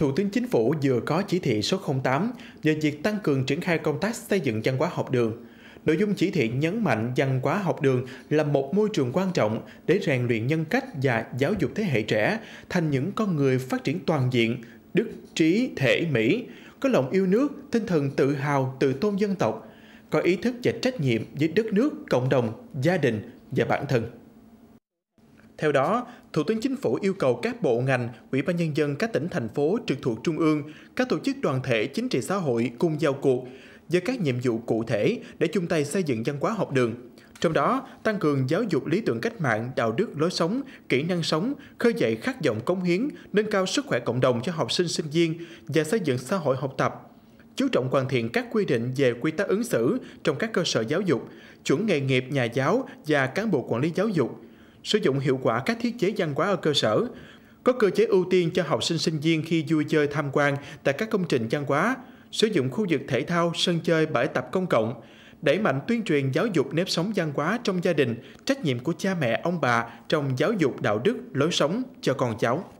Thủ tướng Chính phủ vừa có chỉ thị số 08 về việc tăng cường triển khai công tác xây dựng văn hóa học đường. Nội dung chỉ thị nhấn mạnh văn hóa học đường là một môi trường quan trọng để rèn luyện nhân cách và giáo dục thế hệ trẻ thành những con người phát triển toàn diện, đức, trí, thể, mỹ, có lòng yêu nước, tinh thần tự hào, tự tôn dân tộc, có ý thức và trách nhiệm với đất nước, cộng đồng, gia đình và bản thân. Theo đó, Thủ tướng Chính phủ yêu cầu các bộ ngành, ủy ban nhân dân các tỉnh thành phố trực thuộc trung ương, các tổ chức đoàn thể chính trị xã hội cùng giao cuộc với các nhiệm vụ cụ thể để chung tay xây dựng văn hóa học đường. Trong đó, tăng cường giáo dục lý tưởng cách mạng, đạo đức, lối sống, kỹ năng sống, khơi dậy khát vọng cống hiến, nâng cao sức khỏe cộng đồng cho học sinh sinh viên và xây dựng xã hội học tập chú trọng hoàn thiện các quy định về quy tắc ứng xử trong các cơ sở giáo dục, chuẩn nghề nghiệp nhà giáo và cán bộ quản lý giáo dục, sử dụng hiệu quả các thiết chế văn hóa ở cơ sở, có cơ chế ưu tiên cho học sinh sinh viên khi vui chơi tham quan tại các công trình văn hóa, sử dụng khu vực thể thao, sân chơi, bãi tập công cộng, đẩy mạnh tuyên truyền giáo dục nếp sống văn hóa trong gia đình, trách nhiệm của cha mẹ ông bà trong giáo dục đạo đức, lối sống cho con cháu.